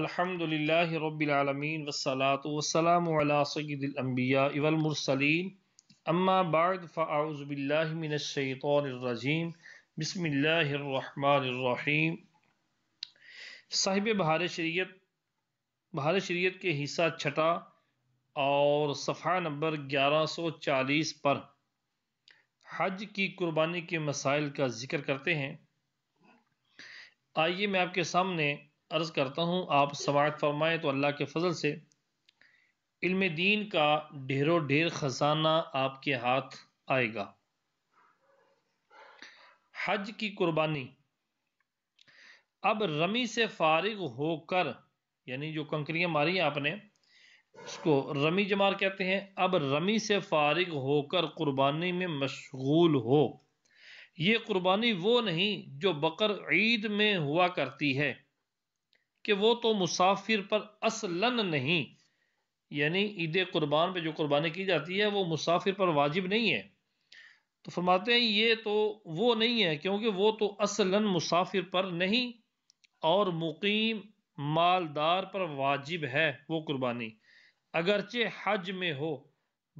الحمد للہ رب العالمین سید الانبیاء والمرسلین اما بعد فاعوذ باللہ من الشیطان الرجیم بسم اللہ صاحب بہار شریعت بہار شریعت کے حصہ چھٹا اور صفحہ نمبر گیارہ سو چالیس پر حج کی قربانی کے مسائل کا ذکر کرتے ہیں آئیے میں آپ کے سامنے عرض کرتا ہوں آپ سماعت فرمائیں تو اللہ کے فضل سے علم دین کا و ڈھیر خزانہ آپ کے ہاتھ آئے گا حج کی قربانی اب رمی سے فارغ ہو کر یعنی جو کنکریاں ماری ہیں آپ نے اس کو رمی جمار کہتے ہیں اب رمی سے فارغ ہو کر قربانی میں مشغول ہو یہ قربانی وہ نہیں جو بقر عید میں ہوا کرتی ہے کہ وہ تو مسافر پر نہیں یعنی عید قربان پہ جو قربانے کی جاتی ہے وہ مسافر پر واجب نہیں ہے تو فرماتے ہیں یہ تو وہ نہیں ہے کیونکہ وہ تو اصلاً مسافر پر نہیں اور مقیم مالدار پر واجب ہے وہ قربانی اگرچہ حج میں ہو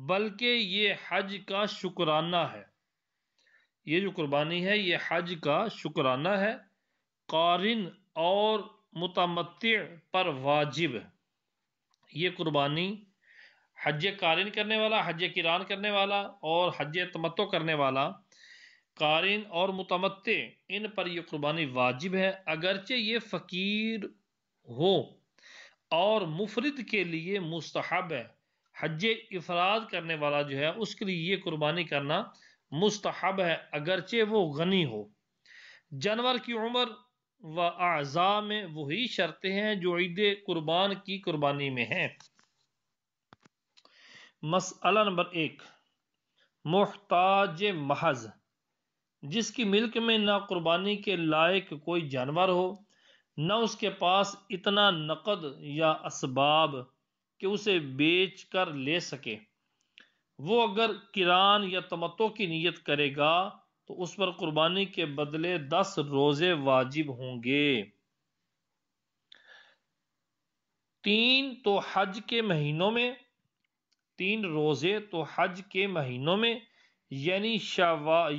بلکہ یہ حج کا شکرانہ ہے یہ جو قربانی ہے یہ حج کا شکرانہ ہے قارن اور متمتع پر واجب یہ قربانی حج قارن کرنے والا حج کران کرنے والا اور حج تمتع کرنے والا قارن اور متمتع ان پر یہ قربانی واجب ہے اگرچہ یہ فقیر ہو اور مفرد کے لیے مستحب ہے حج افراد کرنے والا جو ہے اس کے لیے یہ قربانی کرنا مستحب ہے اگرچہ وہ غنی ہو جانور کی عمر و اعضاء میں وہی شرطیں ہیں جو عید قربان کی قربانی میں ہیں مسئلہ نمبر ایک محتاج محض جس کی ملک میں نہ قربانی کے لائق کوئی جانور ہو نہ اس کے پاس اتنا نقد یا اسباب کہ اسے بیچ کر لے سکے وہ اگر کران یا تمتو کی نیت کرے گا تو اس پر قربانی کے بدلے دس روزے واجب ہوں گے تین تو حج کے مہینوں میں تین روزے تو حج کے مہینوں میں یعنی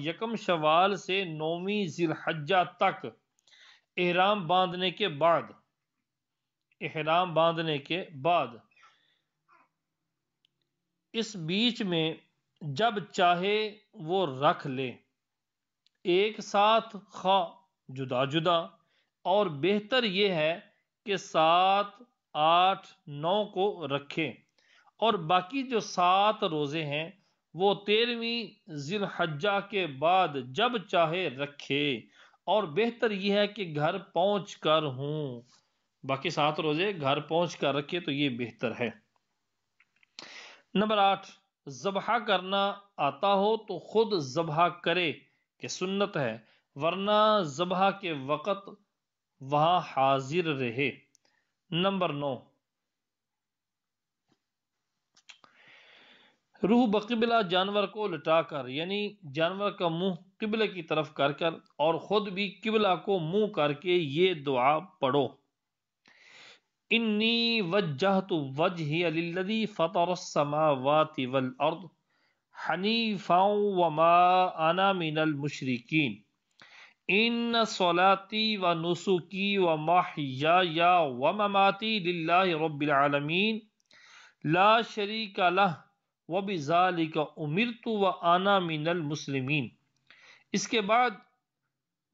یکم شوال سے نومی ذی الحجہ تک احرام باندھنے کے بعد احرام باندھنے کے بعد اس بیچ میں جب چاہے وہ رکھ لے ایک ساتھ خواہ جدا جدا اور بہتر یہ ہے کہ سات آٹھ نو کو رکھیں اور باقی جو سات روزے ہیں وہ تیرہویں ذیل حجا کے بعد جب چاہے رکھے اور بہتر یہ ہے کہ گھر پہنچ کر ہوں باقی سات روزے گھر پہنچ کر رکھے تو یہ بہتر ہے نمبر آٹھ ذبح کرنا آتا ہو تو خود ذبح کرے کہ سنت ہے ورنہ زبہ کے وقت وہاں حاضر رہے نمبر نو روح بقبلہ جانور کو لٹا کر یعنی جانور کا منہ قبلہ کی طرف کر کر اور خود بھی قبلہ کو منہ کر کے یہ دعا پڑھو انی وجہت وجہی للذی فطر السماوات والارض حنیفا وما انا من المشرکین ان صلاتی و نسکی و محیایا و مماتی للہ رب العالمین لا شریک لہ و بذالک امرت و انا من المسلمین اس کے بعد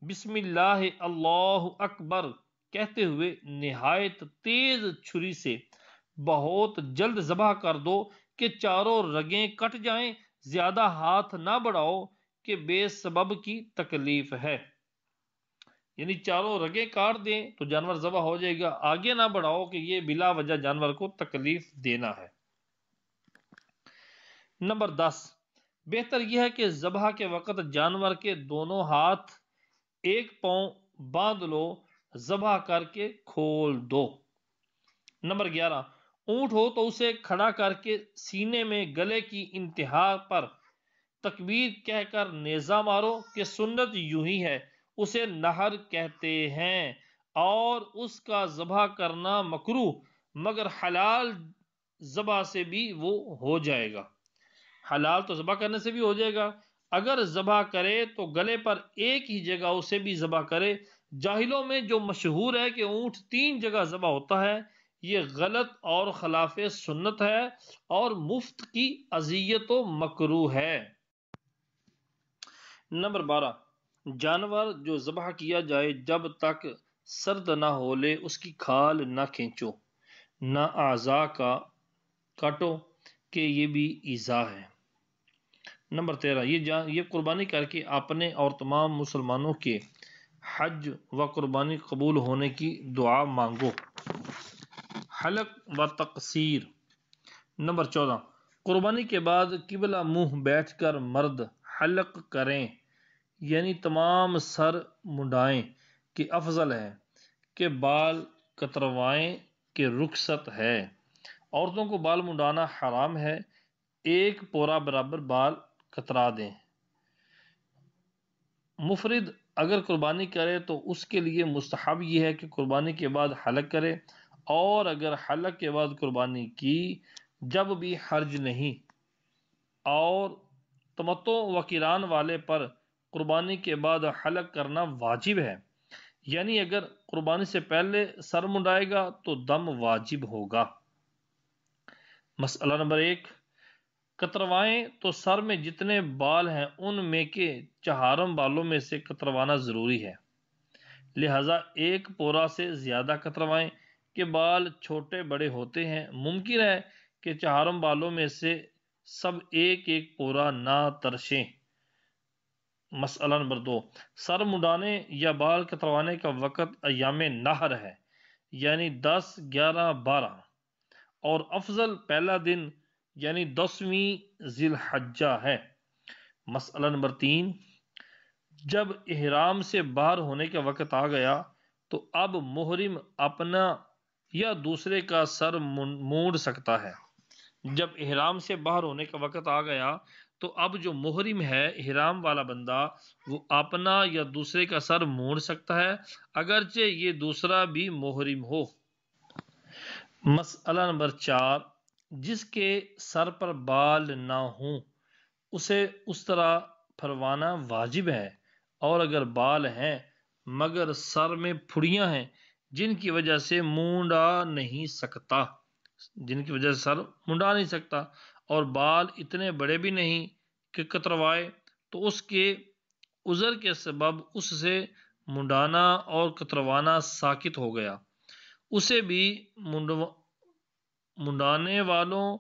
بسم اللہ اللہ اکبر کہتے ہوئے نہایت تیز چھری سے بہت جلد ذبح کر دو کہ چاروں رگیں کٹ جائیں زیادہ ہاتھ نہ بڑھاؤ کہ بے سبب کی تکلیف ہے یعنی چاروں رگیں کاٹ دیں تو جانور ذبح ہو جائے گا آگے نہ بڑھاؤ کہ یہ بلا وجہ جانور کو تکلیف دینا ہے نمبر دس بہتر یہ ہے کہ ذبح کے وقت جانور کے دونوں ہاتھ ایک پاؤں باندھ لو ذبح کر کے کھول دو نمبر گیارہ اونٹ ہو تو اسے کھڑا کر کے سینے میں گلے کی انتہا پر تکبیر کہہ کر نیزہ مارو کہ سنت یوں ہی ہے اسے نہر کہتے ہیں اور اس کا ذبح کرنا مکرو مگر حلال ذبح سے بھی وہ ہو جائے گا حلال تو ذبح کرنے سے بھی ہو جائے گا اگر ذبح کرے تو گلے پر ایک ہی جگہ اسے بھی ذبح کرے جاہلوں میں جو مشہور ہے کہ اونٹ تین جگہ ذبح ہوتا ہے یہ غلط اور خلاف سنت ہے اور مفت کی اذیت و مکرو ہے نمبر بارہ جانور جو ذبح کیا جائے جب تک سرد نہ ہو لے اس کی کھال نہ کھینچو نہ اعضا کا کاٹو کہ یہ بھی ایزا ہے نمبر تیرہ یہ جان یہ قربانی کر کے اپنے اور تمام مسلمانوں کے حج و قربانی قبول ہونے کی دعا مانگو حلق و تقصیر نمبر چودہ قربانی کے بعد قبلہ منہ بیٹھ کر مرد حلق کریں یعنی تمام سر منڈائیں کہ افضل ہے کہ بال کتروائیں کہ رخصت ہے عورتوں کو بال منڈانا حرام ہے ایک پورا برابر بال کترا دیں مفرد اگر قربانی کرے تو اس کے لیے مستحب یہ ہے کہ قربانی کے بعد حلق کرے اور اگر حلق کے بعد قربانی کی جب بھی حرج نہیں اور و وکیران والے پر قربانی کے بعد حلق کرنا واجب ہے یعنی اگر قربانی سے پہلے سر منڈائے گا تو دم واجب ہوگا مسئلہ نمبر ایک کتروائیں تو سر میں جتنے بال ہیں ان میں کے چہارم بالوں میں سے کتروانا ضروری ہے لہذا ایک پورا سے زیادہ کتروائیں کے بال چھوٹے بڑے ہوتے ہیں ممکن ہے کہ چہارم بالوں میں سے سب ایک ایک پورا نہ ترشیں مسئلہ نمبر دو سر مڈانے یا بال کتروانے کا وقت ایام نہر ہے یعنی دس گیارہ بارہ اور افضل پہلا دن یعنی دسویں ذی الحجہ ہے مسئلہ نمبر تین جب احرام سے باہر ہونے کا وقت آ گیا تو اب محرم اپنا یا دوسرے کا سر موڑ سکتا ہے جب احرام سے باہر ہونے کا وقت آ گیا تو اب جو محرم ہے احرام والا بندہ وہ اپنا یا دوسرے کا سر موڑ سکتا ہے اگرچہ یہ دوسرا بھی محرم ہو مسئلہ نمبر چار جس کے سر پر بال نہ ہوں اسے اس طرح پھروانا واجب ہے اور اگر بال ہیں مگر سر میں پھڑیاں ہیں جن کی وجہ سے مونڈا نہیں سکتا جن کی وجہ سے سر مونڈا نہیں سکتا اور بال اتنے بڑے بھی نہیں کہ کتروائے تو اس کے عذر کے سبب اس سے مونڈانا اور کتروانا ساکت ہو گیا اسے بھی مونڈانے والوں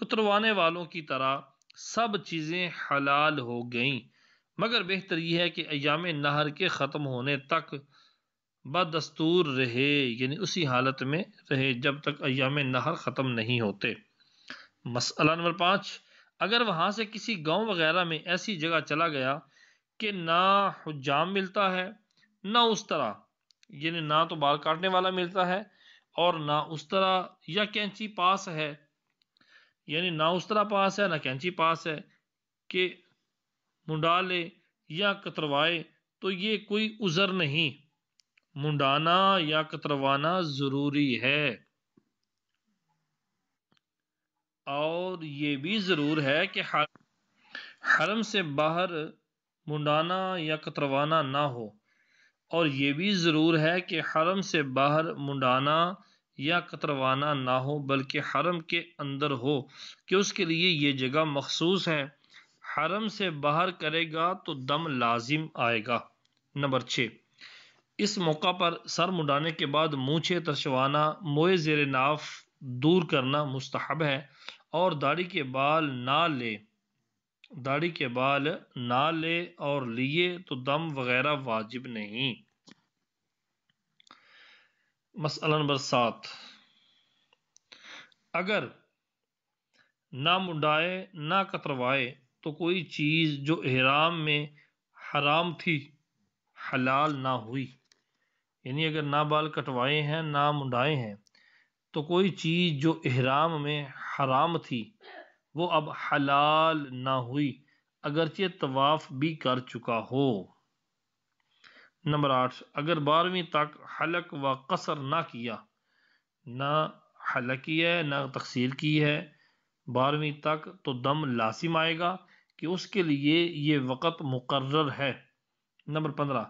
کتروانے والوں کی طرح سب چیزیں حلال ہو گئیں مگر بہتر یہ ہے کہ ایام نہر کے ختم ہونے تک بدستور رہے یعنی اسی حالت میں رہے جب تک ایام نہر ختم نہیں ہوتے مسئلہ نمبر پانچ اگر وہاں سے کسی گاؤں وغیرہ میں ایسی جگہ چلا گیا کہ نہ حجام ملتا ہے نہ اس طرح یعنی نہ تو بال کاٹنے والا ملتا ہے اور نہ اس طرح یا کینچی پاس ہے یعنی نہ اس طرح پاس ہے نہ کینچی پاس ہے کہ منڈا لے یا کتروائے تو یہ کوئی عذر نہیں منڈانا یا کتروانا ضروری ہے اور یہ بھی ضرور ہے کہ حرم سے باہر منڈانا یا کتروانا نہ ہو اور یہ بھی ضرور ہے کہ حرم سے باہر منڈانا یا کتروانا نہ ہو بلکہ حرم کے اندر ہو کہ اس کے لیے یہ جگہ مخصوص ہے حرم سے باہر کرے گا تو دم لازم آئے گا نمبر چھ اس موقع پر سر مڈانے کے بعد مونچھے ترشوانا موئے ناف دور کرنا مستحب ہے اور داڑھی کے بال نہ لے داڑھی کے بال نہ لے اور لیے تو دم وغیرہ واجب نہیں مسئلہ نمبر سات اگر نہ منڈائے نہ کتروائے تو کوئی چیز جو احرام میں حرام تھی حلال نہ ہوئی یعنی اگر نہ بال کٹوائے ہیں نہ منڈائے ہیں تو کوئی چیز جو احرام میں حرام تھی وہ اب حلال نہ ہوئی اگرچہ طواف بھی کر چکا ہو نمبر آٹھ اگر بارہویں تک حلق و قصر نہ کیا نہ حلق کی ہے نہ تقصیر کی ہے بارہویں تک تو دم لاسم آئے گا کہ اس کے لیے یہ وقت مقرر ہے نمبر پندرہ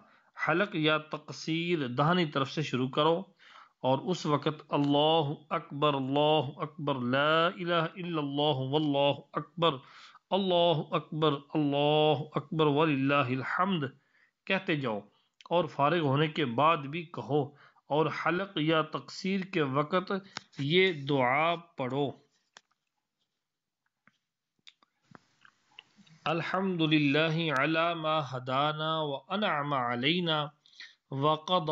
حلق یا تقصیر دہنی طرف سے شروع کرو اور اس وقت اللہ اکبر اللہ اکبر لا الہ الا اللہ واللہ اکبر اللہ اکبر اللہ اکبر وللہ الحمد کہتے جاؤ اور فارغ ہونے کے بعد بھی کہو اور حلق یا تقصیر کے وقت یہ دعا پڑھو الحمد للہ علامہ حدانہ و انامہ علینہ وقد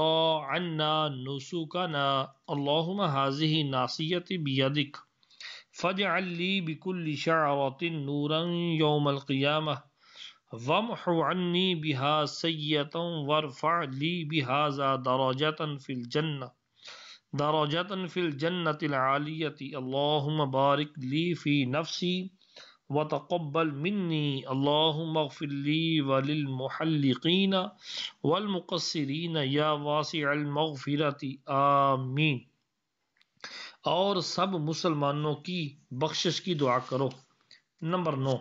نسوکنا اللہم حاضی ناصیت بیدک عدق فج علی بک الشا یوم وم ومحو عنی ورف سیتا بحاظ لی جطََ فل فی الجنہ درجتا فل جن تل اللہم بارک لی فی نفسی و تقبل منی اللہ مغفلی وللمحلقين و يا یا المغفرة المغغفرتی آمین اور سب مسلمانوں کی بخشش کی دعا کرو نمبر نو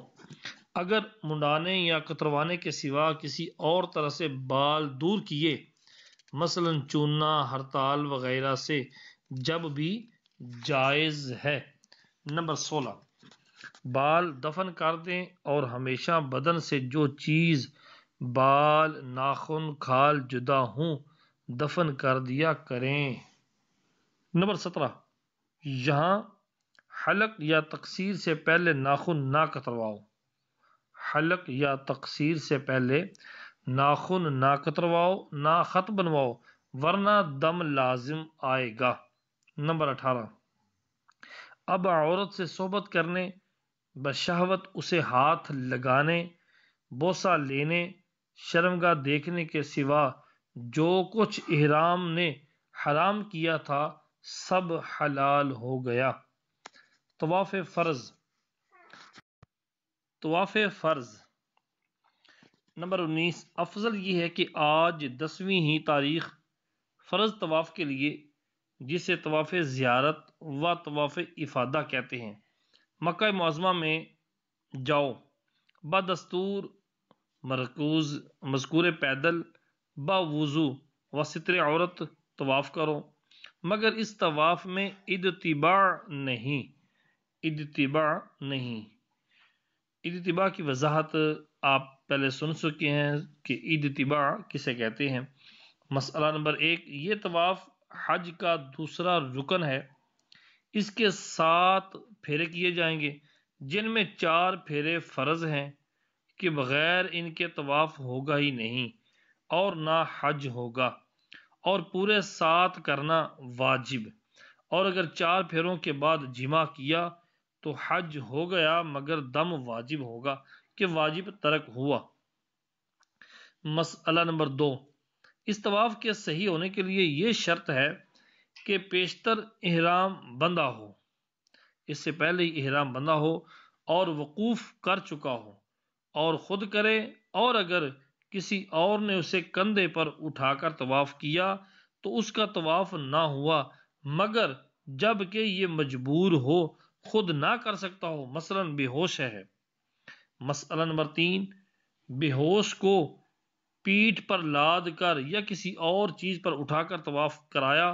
اگر منڈانے یا کتروانے کے سوا کسی اور طرح سے بال دور کیے مثلا چوننا ہڑتال وغیرہ سے جب بھی جائز ہے نمبر سولہ بال دفن کر دیں اور ہمیشہ بدن سے جو چیز بال ناخن کھال جدا ہوں دفن کر دیا کریں نمبر سترہ یہاں حلق یا تقصیر سے پہلے ناخن نہ کترواؤ حلق یا تقصیر سے پہلے ناخن نہ کترواؤ نہ خط بنواؤ ورنہ دم لازم آئے گا نمبر اٹھارہ اب عورت سے صحبت کرنے بشہوت اسے ہاتھ لگانے بوسہ لینے شرمگاہ دیکھنے کے سوا جو کچھ احرام نے حرام کیا تھا سب حلال ہو گیا طواف فرض طواف فرض نمبر انیس افضل یہ ہے کہ آج دسویں ہی تاریخ فرض طواف کے لیے جسے طواف زیارت و طواف افادہ کہتے ہیں مکہ معظمہ میں جاؤ بدستور مرکوز مذکور پیدل با وضو و سطر عورت طواف کرو مگر اس طواف میں ادتباع نہیں ادتباع نہیں ادتباع کی وضاحت آپ پہلے سن سکے ہیں کہ ادتباع کسے کہتے ہیں مسئلہ نمبر ایک یہ طواف حج کا دوسرا رکن ہے اس کے سات پھیرے کیے جائیں گے جن میں چار پھیرے فرض ہیں کہ بغیر ان کے طواف ہوگا ہی نہیں اور نہ حج ہوگا اور پورے سات کرنا واجب اور اگر چار پھیروں کے بعد جمع کیا تو حج ہو گیا مگر دم واجب ہوگا کہ واجب ترک ہوا مسئلہ نمبر دو اس طواف کے صحیح ہونے کے لیے یہ شرط ہے کہ پیشتر احرام بندہ ہو اس سے پہلے ہی احرام بندہ ہو اور وقوف کر چکا ہو اور خود کرے اور اگر کسی اور نے اسے کندھے پر اٹھا کر طواف کیا تو اس کا طواف نہ ہوا مگر جب کہ یہ مجبور ہو خود نہ کر سکتا ہو مثلا بے ہوش ہے مسئلہ نمبر تین بے ہوش کو پیٹھ پر لاد کر یا کسی اور چیز پر اٹھا کر طواف کرایا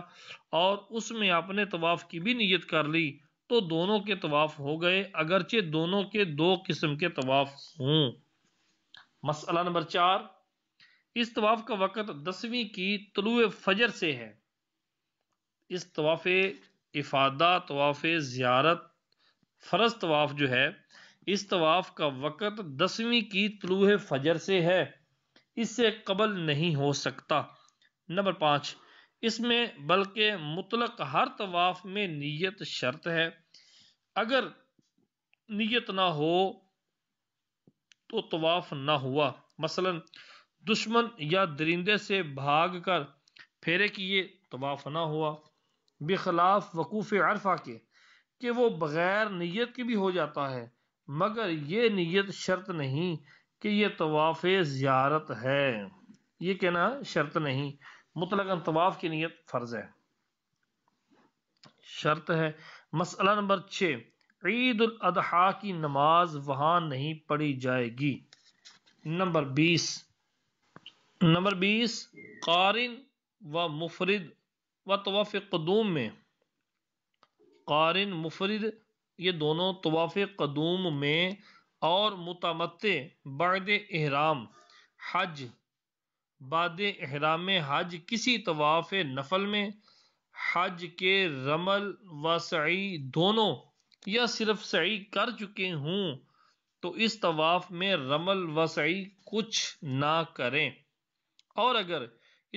اور اس میں آپ نے طواف کی بھی نیت کر لی تو دونوں کے طواف ہو گئے اگرچہ دونوں کے دو قسم کے طواف ہوں مسئلہ نمبر چار اس طواف کا وقت دسویں کی طلوع فجر سے ہے اس طواف افادہ طواف زیارت فرض طواف جو ہے اس طواف کا وقت دسویں کی طلوع فجر سے ہے اس سے قبل نہیں ہو سکتا نمبر پانچ اس میں بلکہ مطلق ہر طواف میں نیت شرط ہے اگر نیت نہ ہو تو طواف نہ ہوا مثلا دشمن یا درندے سے بھاگ کر پھیرے کیے طواف نہ ہوا بخلاف وقوف عرفہ کے کہ وہ بغیر نیت کے بھی ہو جاتا ہے مگر یہ نیت شرط نہیں کہ یہ تواف زیارت ہے یہ کہنا شرط نہیں مطلق کی نیت فرض ہے شرط ہے مسئلہ نمبر عید کی نماز وہاں نہیں پڑی جائے گی نمبر بیس نمبر بیس قارن و مفرد و تواف قدوم میں قارن مفرد یہ دونوں طواف قدوم میں اور متمتع بعد احرام حج بعد احرام حج کسی طواف نفل میں حج کے رمل و سعی دونوں یا صرف سعی کر چکے ہوں تو اس طواف میں رمل و سعی کچھ نہ کریں اور اگر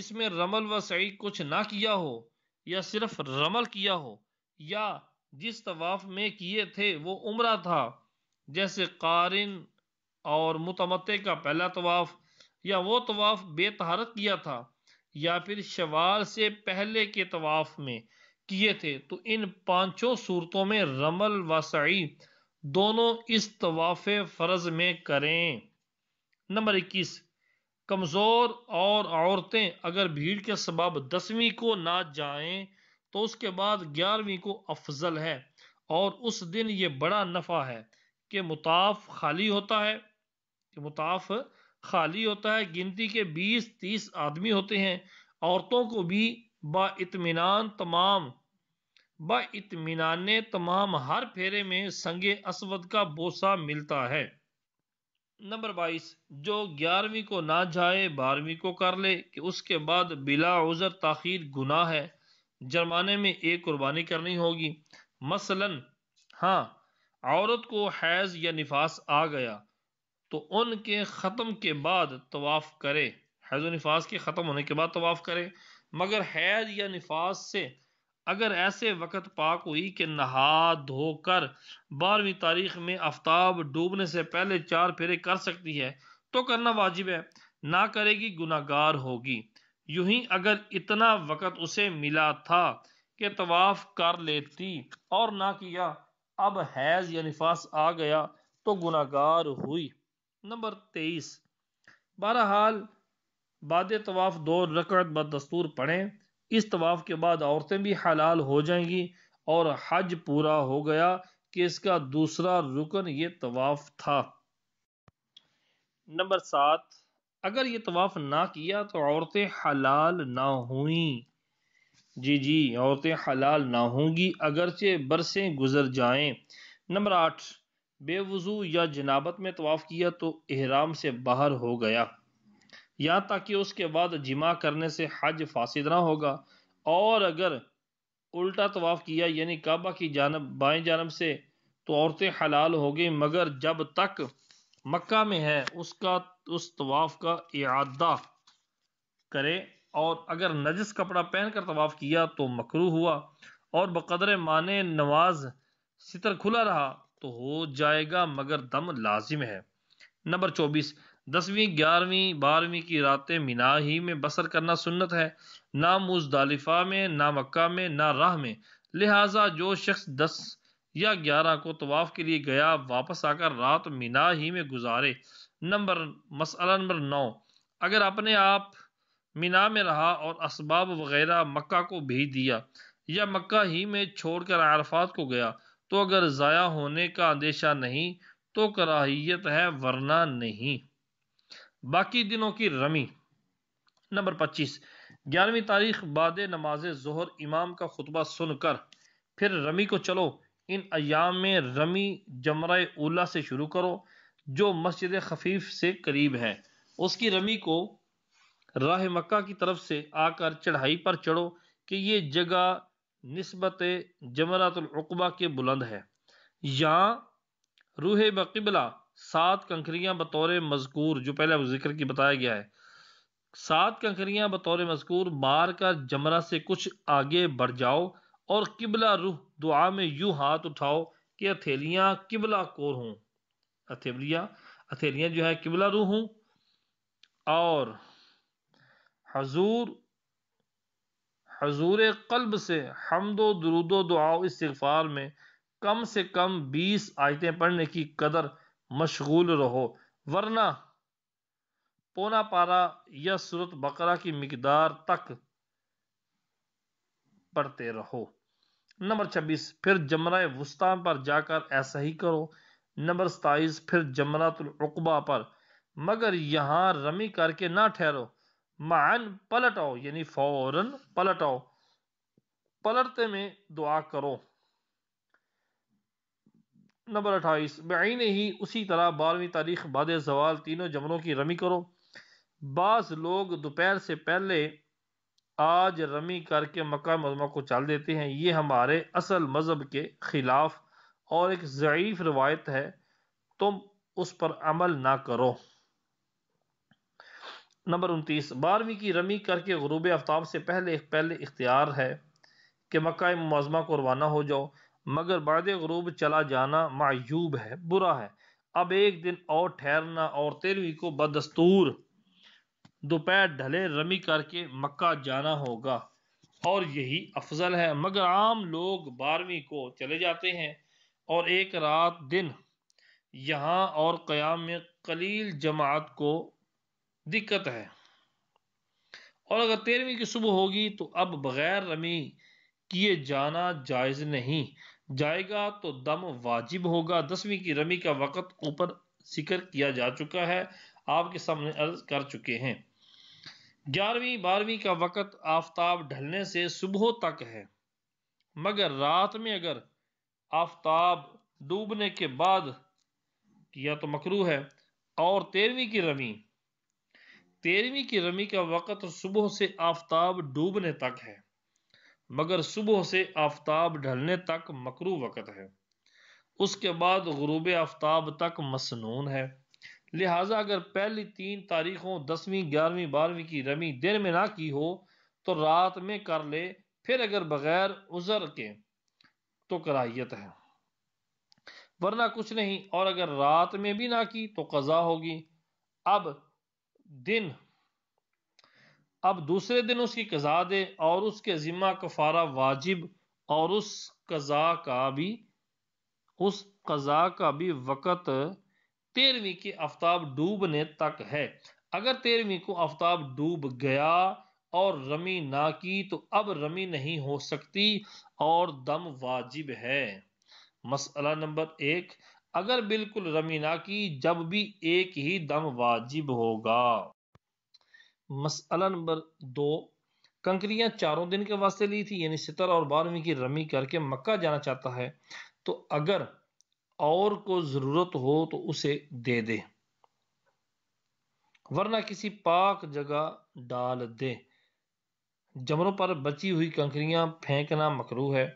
اس میں رمل و سعی کچھ نہ کیا ہو یا صرف رمل کیا ہو یا جس طواف میں کیے تھے وہ عمرہ تھا جیسے قارن اور متمتع کا پہلا طواف یا وہ طواف بے طہارت کیا تھا یا پھر شوال سے پہلے کے طواف میں کیے تھے تو ان پانچوں صورتوں میں رمل و سعی دونوں اس طواف فرض میں کریں نمبر اکیس کمزور اور عورتیں اگر بھیڑ کے سبب دسویں کو نہ جائیں تو اس کے بعد گیارہویں کو افضل ہے اور اس دن یہ بڑا نفع ہے کہ مطاف خالی ہوتا ہے کہ مطاف خالی ہوتا ہے گنتی کے بیس تیس آدمی ہوتے ہیں عورتوں کو بھی با اطمینان تمام با اطمینان تمام ہر پھیرے میں سنگ اسود کا بوسا ملتا ہے نمبر بائیس جو گیارہویں کو نہ جائے بارہویں کو کر لے کہ اس کے بعد بلا عذر تاخیر گناہ ہے جرمانے میں ایک قربانی کرنی ہوگی مثلا ہاں عورت کو حیض یا نفاس آ گیا تو ان کے ختم کے بعد طواف کرے حیض و نفاس کے ختم ہونے کے بعد طواف کرے مگر حیض یا نفاس سے اگر ایسے وقت پاک ہوئی کہ نہا دھو کر بارہویں تاریخ میں آفتاب ڈوبنے سے پہلے چار پھیرے کر سکتی ہے تو کرنا واجب ہے نہ کرے گی گناہ گار ہوگی یوں ہی اگر اتنا وقت اسے ملا تھا کہ طواف کر لیتی اور نہ کیا اب حیض یا نفاس آ گیا تو گناہگار گار ہوئی نمبر تیئیس بہرحال طواف دو رکعت بدستور دستور اس طواف کے بعد عورتیں بھی حلال ہو جائیں گی اور حج پورا ہو گیا کہ اس کا دوسرا رکن یہ طواف تھا نمبر سات اگر یہ طواف نہ کیا تو عورتیں حلال نہ ہوئیں جی جی عورتیں حلال نہ ہوں گی اگرچہ برسیں گزر جائیں نمبر آٹھ بے وضو یا جنابت میں طواف کیا تو احرام سے باہر ہو گیا یا تاکہ اس کے بعد جمع کرنے سے حج فاسد نہ ہوگا اور اگر الٹا طواف کیا یعنی کعبہ کی جانب بائیں جانب سے تو عورتیں حلال ہو گئیں مگر جب تک مکہ میں ہے اس کا اس طواف کا اعادہ کرے اور اگر نجس کپڑا پہن کر طواف کیا تو مکرو ہوا اور بقدر معنی نواز ستر کھلا رہا تو ہو جائے گا مگر دم لازم ہے نمبر چوبیس دسویں گیارہویں بارہویں کی راتیں ہی میں بسر کرنا سنت ہے نہ مزدالفہ میں نہ مکہ میں نہ راہ میں لہٰذا جو شخص دس یا گیارہ کو طواف کے لیے گیا واپس آ کر رات مینا ہی میں گزارے نمبر مسئلہ نمبر نو اگر اپنے آپ مینا میں رہا اور اسباب وغیرہ مکہ کو بھیج دیا یا مکہ ہی میں چھوڑ کر عرفات کو گیا تو اگر ضائع ہونے کا اندیشہ نہیں تو کراہیت ہے ورنہ نہیں باقی دنوں کی رمی نمبر پچیس گیارہویں تاریخ بعد نماز ظہر امام کا خطبہ سن کر پھر رمی کو چلو ان ایام میں رمی جمرہ اولا سے شروع کرو جو مسجد خفیف سے قریب ہے اس کی رمی کو راہ مکہ کی طرف سے آ کر چڑھائی پر چڑھو کہ یہ جگہ نسبت جمرات العقبہ کے بلند ہے روح بقبلہ سات کنکریاں بطور مذکور جو پہلے ذکر کی بتایا گیا ہے سات کنکریاں بطور مذکور مار کر جمرہ سے کچھ آگے بڑھ جاؤ اور قبلہ روح دعا میں یوں ہاتھ اٹھاؤ کہ اتھیلیاں قبلہ کور ہوں اتھیبلیاں اتھیلیاں جو ہے قبلہ روح ہوں اور حضور حضور قلب سے حمد و درود و دعا و استغفار میں کم سے کم بیس آیتیں پڑھنے کی قدر مشغول رہو ورنہ پونا پارا یا صورت بقرہ کی مقدار تک پڑھتے رہو نمبر چھبیس پھر جمرہ وسطی پر جا کر ایسا ہی کرو نمبر ستائیس پھر جمرات العقبہ پر مگر یہاں رمی کر کے نہ ٹھہرو معن پلٹاؤ یعنی فوراً پلٹاؤ پلٹتے میں دعا کرو نمبر اٹھائیس بعین ہی اسی طرح بارہویں تاریخ بعد زوال تینوں جمروں کی رمی کرو بعض لوگ دوپہر سے پہلے آج رمی کر کے مکہ مزمہ کو چال دیتے ہیں یہ ہمارے اصل مذہب کے خلاف اور ایک ضعیف روایت ہے تم اس پر عمل نہ کرو نمبر انتیس بارہویں کی رمی کر کے غروب آفتاب سے پہلے پہلے اختیار ہے کہ مکہ معظمہ کو روانہ ہو جاؤ مگر بعد غروب چلا جانا معیوب ہے برا ہے اب ایک دن اور ٹھہرنا اور تیروی کو بدستور دوپہر ڈھلے رمی کر کے مکہ جانا ہوگا اور یہی افضل ہے مگر عام لوگ بارہویں کو چلے جاتے ہیں اور ایک رات دن یہاں اور قیام میں قلیل جماعت کو دقت ہے اور اگر تیرہویں کی صبح ہوگی تو اب بغیر رمی کیے جانا جائز نہیں جائے گا تو دم واجب ہوگا دسویں کی رمی کا وقت اوپر کیا جا چکا ہے آپ کے سامنے عرض کر چکے ہیں گیارہویں بارہویں کا وقت آفتاب ڈھلنے سے صبح تک ہے مگر رات میں اگر آفتاب ڈوبنے کے بعد کیا تو مکرو ہے اور تیرہویں کی رمی تیرہویں کی رمی کا وقت صبح سے آفتاب ڈوبنے تک ہے مگر صبح سے آفتاب ڈھلنے تک مکرو وقت ہے اس کے بعد غروب آفتاب تک مسنون ہے لہٰذا اگر پہلی تین تاریخوں دسویں گیارہویں بارہویں کی رمی دیر میں نہ کی ہو تو رات میں کر لے پھر اگر بغیر عذر کے تو کراہیت ہے ورنہ کچھ نہیں اور اگر رات میں بھی نہ کی تو قضا ہوگی اب دن اب دوسرے دن اس کی قضا دے اور اس کے ذمہ کفارہ واجب اور اس قضا کا بھی اس قضا کا بھی وقت تیرویں کے افتاب ڈوبنے تک ہے اگر تیرویں کو افتاب ڈوب گیا اور رمی نہ کی تو اب رمی نہیں ہو سکتی اور دم واجب ہے مسئلہ نمبر ایک اگر بالکل رمی نہ کی جب بھی ایک ہی دم واجب ہوگا مسئلہ نمبر دو کنکریاں چاروں دن کے واسطے لی تھی یعنی ستر اور بارہویں کی رمی کر کے مکہ جانا چاہتا ہے تو اگر اور کو ضرورت ہو تو اسے دے دے ورنہ کسی پاک جگہ ڈال دے جمروں پر بچی ہوئی کنکریاں پھینکنا مکرو ہے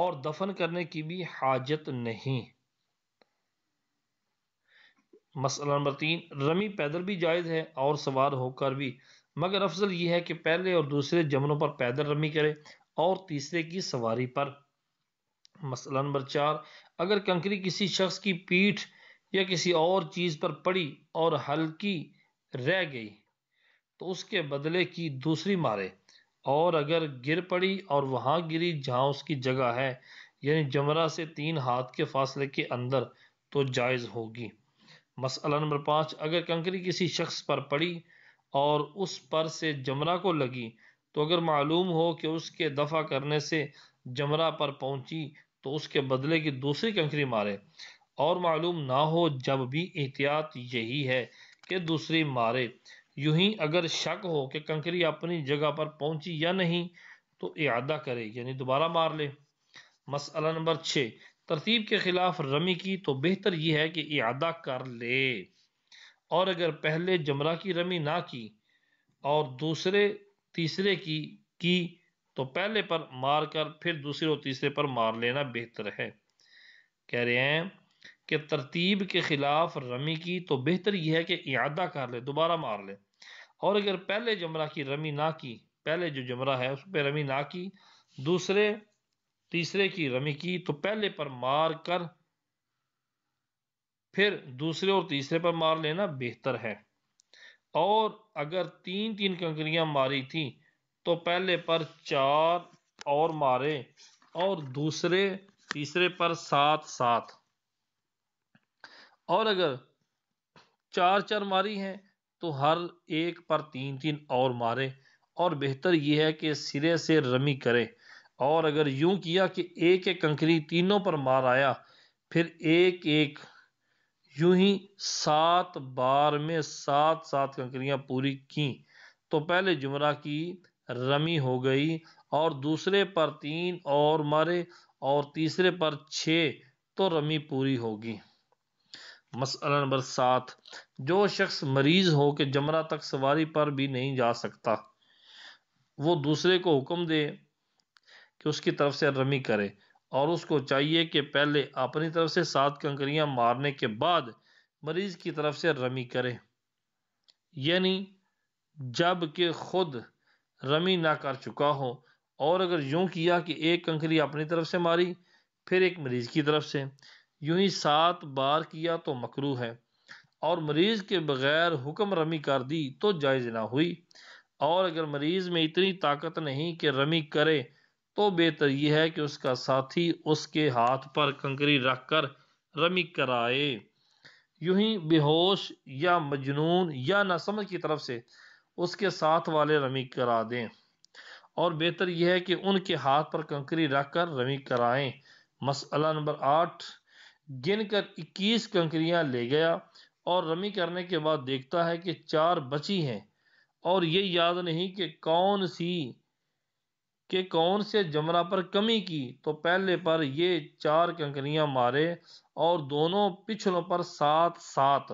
اور دفن کرنے کی بھی حاجت نہیں مسئلہ نمبر تین رمی پیدل بھی جائز ہے اور سوار ہو کر بھی مگر افضل یہ ہے کہ پہلے اور دوسرے جمنوں پر پیدل رمی کرے اور تیسرے کی سواری پر مسئلہ نمبر چار اگر کنکری کسی شخص کی پیٹھ یا کسی اور چیز پر پڑی اور ہلکی رہ گئی تو اس کے بدلے کی دوسری مارے اور اگر گر پڑی اور وہاں گری جہاں اس کی جگہ ہے یعنی جمرہ سے تین ہاتھ کے فاصلے کے اندر تو جائز ہوگی مسئلہ نمبر پانچ اگر کنکری کسی شخص پر پڑی اور اس پر سے جمرہ کو لگی تو اگر معلوم ہو کہ اس کے دفع کرنے سے جمرہ پر پہنچی تو اس کے بدلے کی دوسری کنکری مارے اور معلوم نہ ہو جب بھی احتیاط یہی ہے کہ دوسری مارے یوں ہی اگر شک ہو کہ کنکری اپنی جگہ پر پہنچی یا نہیں تو اعادہ کرے یعنی دوبارہ مار لے مسئلہ نمبر چھ ترتیب کے خلاف رمی کی تو بہتر یہ ہے کہ اعادہ کر لے اور اگر پہلے جمرہ کی رمی نہ کی اور دوسرے تیسرے کی کی تو پہلے پر مار کر پھر دوسرے اور تیسرے پر مار لینا بہتر ہے کہہ رہے ہیں کہ ترتیب کے خلاف رمی کی تو بہتر یہ ہے کہ اعادہ کر لے دوبارہ مار لے اور اگر پہلے جمرہ کی رمی نہ کی پہلے جو جمرہ ہے اس پہ رمی نہ کی دوسرے تیسرے کی رمی کی تو پہلے پر مار کر پھر دوسرے اور تیسرے پر مار لینا بہتر ہے اور اگر تین تین کنکریاں ماری تھیں تو پہلے پر چار اور مارے اور دوسرے تیسرے پر ساتھ ساتھ اور اگر چار چار ماری ہیں تو ہر ایک پر تین تین اور مارے اور بہتر یہ ہے کہ سرے سے رمی کرے اور اگر یوں کیا کہ ایک ایک کنکری تینوں پر مار آیا پھر ایک ایک یوں ہی سات بار میں سات سات کنکریاں پوری کی تو پہلے جمرہ کی رمی ہو گئی اور دوسرے پر تین اور مارے اور تیسرے پر چھ تو رمی پوری ہوگی مسئلہ نمبر سات جو شخص مریض ہو کہ جمرہ تک سواری پر بھی نہیں جا سکتا وہ دوسرے کو حکم دے کہ اس کی طرف سے رمی کرے اور اس کو چاہیے کہ پہلے اپنی طرف سے سات کنکریاں مارنے کے بعد مریض کی طرف سے رمی کرے یعنی جب کہ خود رمی نہ کر چکا ہو اور اگر یوں کیا کہ ایک کنکری اپنی طرف سے ماری پھر ایک مریض کی طرف سے یوں ہی سات بار کیا تو مکرو ہے اور مریض کے بغیر حکم رمی کر دی تو جائز نہ ہوئی اور اگر مریض میں اتنی طاقت نہیں کہ رمی کرے تو بہتر یہ ہے کہ اس کا ساتھی اس کے ہاتھ پر کنکری رکھ کر رمی کرائے یوں ہی بے ہوش یا مجنون یا نسم کی طرف سے اس کے ساتھ والے رمی کرا دیں اور بہتر یہ ہے کہ ان کے ہاتھ پر کنکری رکھ کر رمی کرائیں مسئلہ نمبر آٹھ گن کر اکیس کنکریاں لے گیا اور رمی کرنے کے بعد دیکھتا ہے کہ چار بچی ہیں اور یہ یاد نہیں کہ کون سی کہ کون سے جمرہ پر کمی کی تو پہلے پر یہ چار کنکریاں مارے اور دونوں پچھلوں پر سات سات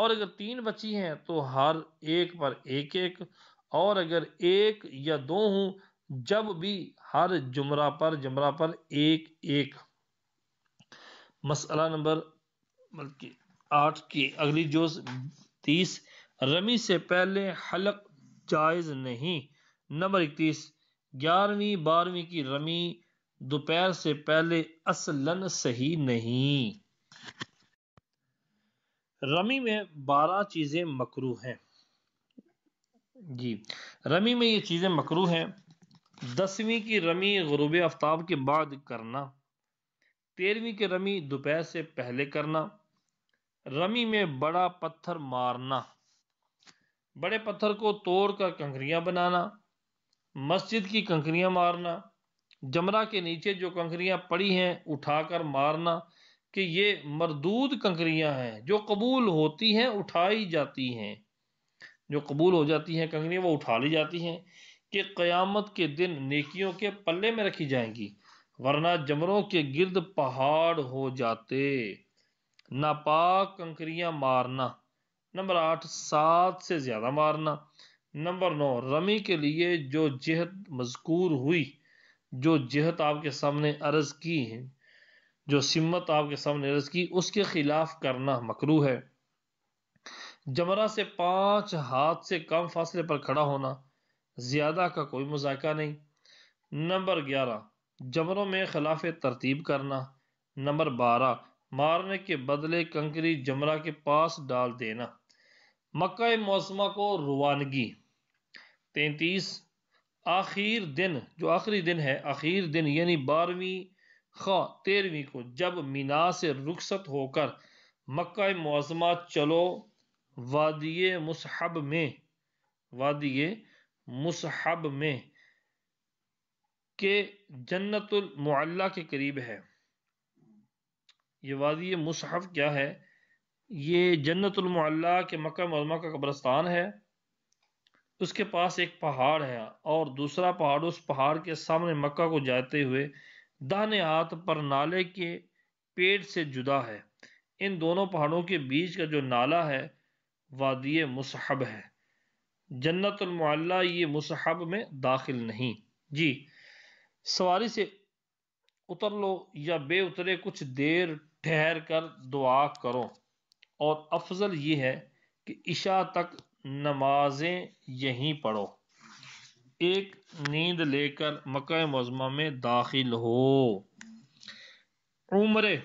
اور اگر تین بچی ہیں تو ہر ایک پر ایک ایک اور اگر ایک یا دو ہوں جب بھی ہر جمرہ پر جمرہ پر ایک ایک مسئلہ نمبر آٹھ کی اگلی جوز تیس رمی سے پہلے حلق جائز نہیں نمبر اکتیس گیارہویں بارہویں کی رمی دوپہر سے پہلے اصلاً صحیح نہیں رمی میں بارہ چیزیں مکرو ہیں جی رمی میں یہ چیزیں مکرو ہیں دسویں کی رمی غروب آفتاب کے بعد کرنا کے رمی دوپہر سے پہلے کرنا رمی میں بڑا پتھر مارنا بڑے پتھر کو توڑ کر کنکریاں بنانا مسجد کی کنکریاں مارنا جمرہ کے نیچے جو کنکریاں پڑی ہیں اٹھا کر مارنا کہ یہ مردود کنکریاں ہیں جو قبول ہوتی ہیں اٹھائی جاتی ہیں جو قبول ہو جاتی ہیں کنکریاں وہ اٹھا لی جاتی ہیں کہ قیامت کے دن نیکیوں کے پلے میں رکھی جائیں گی ورنہ جمروں کے گرد پہاڑ ہو جاتے ناپاک کنکریاں مارنا نمبر آٹھ سات سے زیادہ مارنا نمبر نو رمی کے لیے جو جہت مذکور ہوئی جو جہت آپ کے سامنے عرض کی ہے جو سمت آپ کے سامنے عرض کی اس کے خلاف کرنا مکرو ہے جمرہ سے پانچ ہاتھ سے کم فاصلے پر کھڑا ہونا زیادہ کا کوئی مذائقہ نہیں نمبر گیارہ جبروں میں خلاف ترتیب کرنا نمبر بارہ مارنے کے بدلے کنکری جمرہ کے پاس ڈال دینا مکہ موسمہ کو روانگی تینتیس آخر دن جو آخری دن ہے آخر دن یعنی بارہویں خواہ تیرہویں کو جب مینا سے رخصت ہو کر مکہ موسمہ چلو وادی مصحب میں وادی مصحب میں کہ جنت المعلہ کے قریب ہے یہ وادی مصحف کیا ہے یہ جنت المعلہ کے مکہ کا قبرستان ہے اس کے پاس ایک پہاڑ ہے اور دوسرا پہاڑ اس پہاڑ کے سامنے مکہ کو جاتے ہوئے دہنے ہاتھ پر نالے کے پیٹ سے جدا ہے ان دونوں پہاڑوں کے بیچ کا جو نالا ہے وادی مصحب ہے جنت المعلہ یہ مصحب میں داخل نہیں جی سواری سے اتر لو یا بے اترے کچھ دیر ٹھہر کر دعا کرو اور افضل یہ ہے کہ عشاء تک نمازیں یہیں پڑھو ایک نیند لے کر مکہ معظمہ میں داخل ہو عمرے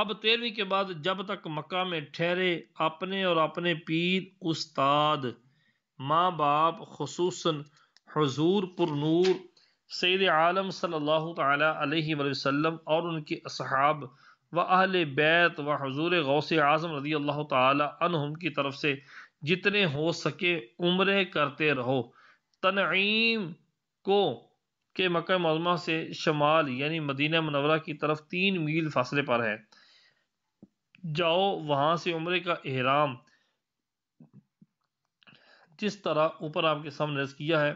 اب تیروی کے بعد جب تک مکہ میں ٹھہرے اپنے اور اپنے پیر استاد ماں باپ خصوصاً حضور پر نور سید عالم صلی اللہ تعالی علیہ وسلم اور ان کے اہل بیت و حضور غوث رضی اللہ تعالی عنہم کی طرف سے جتنے ہو سکے عمرے کرتے رہو تنعیم کو مکہ معظمہ سے شمال یعنی مدینہ منورہ کی طرف تین میل فاصلے پر ہے جاؤ وہاں سے عمرے کا احرام جس طرح اوپر آپ کے سامنے کیا ہے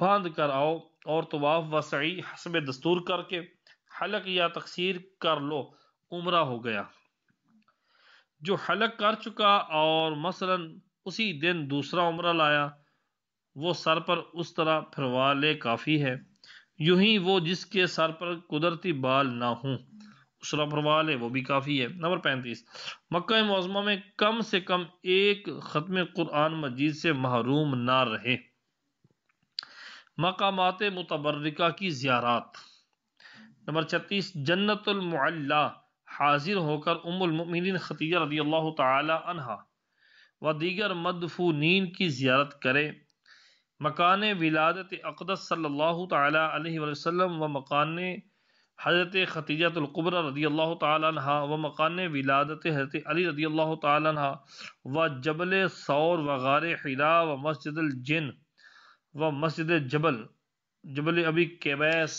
باندھ کر آؤ اور طواف و سعی حسب دستور کر کے حلق یا تقصیر کر لو عمرہ ہو گیا جو حلق کر چکا اور مثلا اسی دن دوسرا عمرہ لایا وہ سر پر اس طرح پھروا لے کافی ہے یوں ہی وہ جس کے سر پر قدرتی بال نہ ہوں اس طرح لے وہ بھی کافی ہے نمبر پینتیس مکہ معظمہ میں کم سے کم ایک ختم قرآن مجید سے محروم نہ رہے مقامات متبرکہ کی زیارات نمبر چھتیس جنت المعلہ حاضر ہو کر ام المؤمنین خطیجہ رضی اللہ تعالی عنہ و دیگر مدفونین کی زیارت کرے مکان ولادت اقدس صلی اللہ تعالی علیہ وسلم و مکان حضرت خطیجہ القبر رضی اللہ تعالی عنہ و مکان ولادت حضرت علی رضی اللہ تعالی عنہ و جبل سور و غار حرا و مسجد الجن و مسجد جبل جبل ابی کیبیس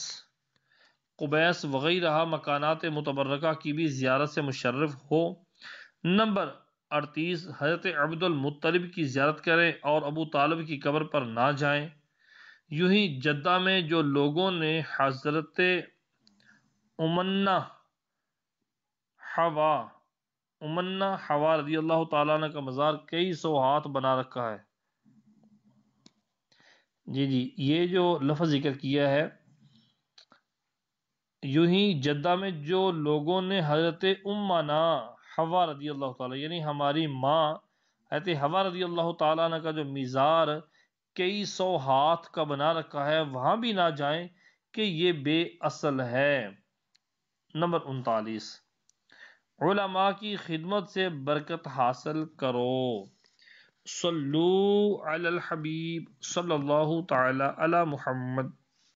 قبیس وغیرہ مکانات متبرکہ کی بھی زیارت سے مشرف ہو نمبر اڑتیس حضرت عبد المطلب کی زیارت کریں اور ابو طالب کی قبر پر نہ جائیں یوں ہی جدہ میں جو لوگوں نے حضرت امنا ہوا امنا ہوا رضی اللہ تعالیٰ نے کا مزار کئی سو ہاتھ بنا رکھا ہے جی جی یہ جو لفظ ذکر کیا ہے یوں ہی جدہ میں جو لوگوں نے حضرت امنا ہوا رضی اللہ تعالیٰ یعنی ہماری ماں حضرت ہوا رضی اللہ تعالیٰ نے کا جو مزار کئی سو ہاتھ کا بنا رکھا ہے وہاں بھی نہ جائیں کہ یہ بے اصل ہے نمبر انتالیس علماء کی خدمت سے برکت حاصل کرو صلوا على الحبيب صلى الله تعالى على محمد